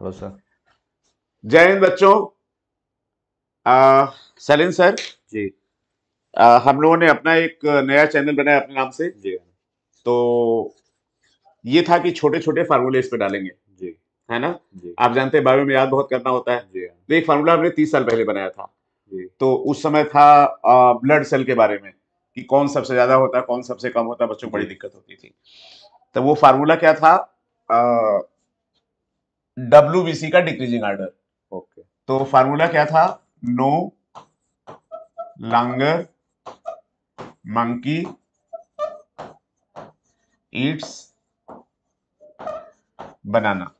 Hello sir जय हिंद बच्चों Saleen sir जी आ, हम लोगों ने अपना एक नया चैनल बनाया अपने नाम से जी तो ये था कि छोटे छोटे फार्मूले इस पे डालेंगे जी है ना जी आप जानते हैं बायो में याद बहुत करना होता है जी तो एक फार्मूला हमने तीस साल पहले बनाया था जी तो उस समय था आ, ब्लड सेल के बारे में कि कौन सबसे ज्यादा होता है कौन सबसे कम होता है बच्चों को बड़ी दिक्कत होती थी तो वो फार्मूला क्या था आ, डब्ल्यू का डिक्रीजिंग ऑर्डर ओके तो फार्मूला क्या था no longer monkey eats banana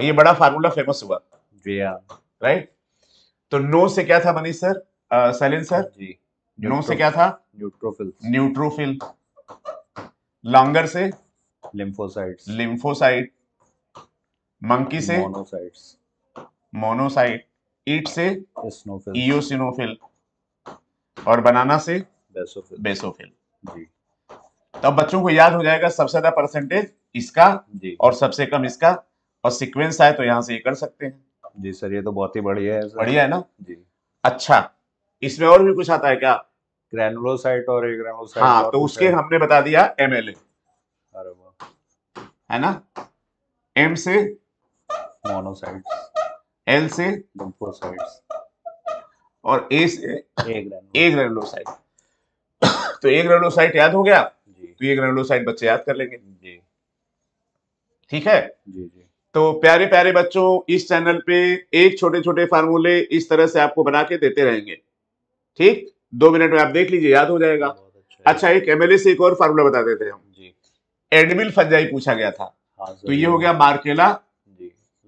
ये बड़ा फार्मूला फेमस हुआ जी राइट हाँ। तो नो से क्या था मनीष सर सैलिन सर जी नो से क्या था न्यूट्रोफिल न्यूट्रोफिल लॉन्गर से लिम्फोसाइट लिम्फोसाइट मंकी से मोनोसाइट्स मोनोसाइट ईट से स्नोफिल इयोसिनोफिल e और बनाना से बेसोफिल बेसोफिल जी तो बच्चों को याद हो जाएगा सबसे ज्यादा परसेंटेज इसका जी और सबसे कम इसका और सीक्वेंस आए तो यहाँ से ये कर सकते हैं जी सर ये तो बहुत ही बढ़िया है बढ़िया है ना जी अच्छा इसमें और भी कुछ आता है क्या ग्रेनुलोसाइट और एग्रेनुलोसाइट हाँ तो उसके हमने बता दिया एमएलए अरे वाह है ना एम से मोनोसाइड्स एल से लिम्फोसाइड्स और ए से ए ग्रेनुलोसाइट तो ए ग्रेनुलोसाइट याद हो गया तो ये ग्रेनुलोसाइट बच्चे याद कर लेंगे जी ठीक है जी जी तो प्यारे प्यारे बच्चों इस चैनल पे एक छोटे छोटे फार्मूले इस तरह से आपको बना के देते रहेंगे ठीक दो मिनट में आप देख लीजिए याद हो जाएगा अच्छा, अच्छा एक एमएलए से एक और फार्मूला बता देते हैं हम जी एडमिल फंजाई पूछा गया था हाँ, तो ये हो गया मार्केला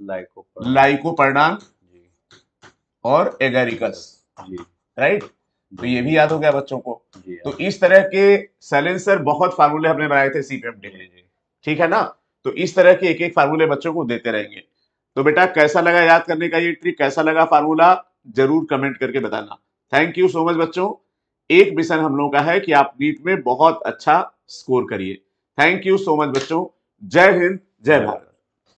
लाइकोपर्णांक और एगेरिकस राइट तो ये भी याद हो गया बच्चों को तो इस तरह के सैलेंसर बहुत फार्मूले हमने बनाए थे सीपीएम ठीक है ना तो इस तरह के एक एक फार्मूले बच्चों को देते रहेंगे तो बेटा कैसा लगा याद करने का ये ट्रिक कैसा लगा फार्मूला जरूर कमेंट करके बताना थैंक यू सो मच बच्चों एक मिशन हम लोगों का है कि आप नीट में बहुत अच्छा स्कोर करिए थैंक यू सो मच बच्चों जय हिंद जय भारत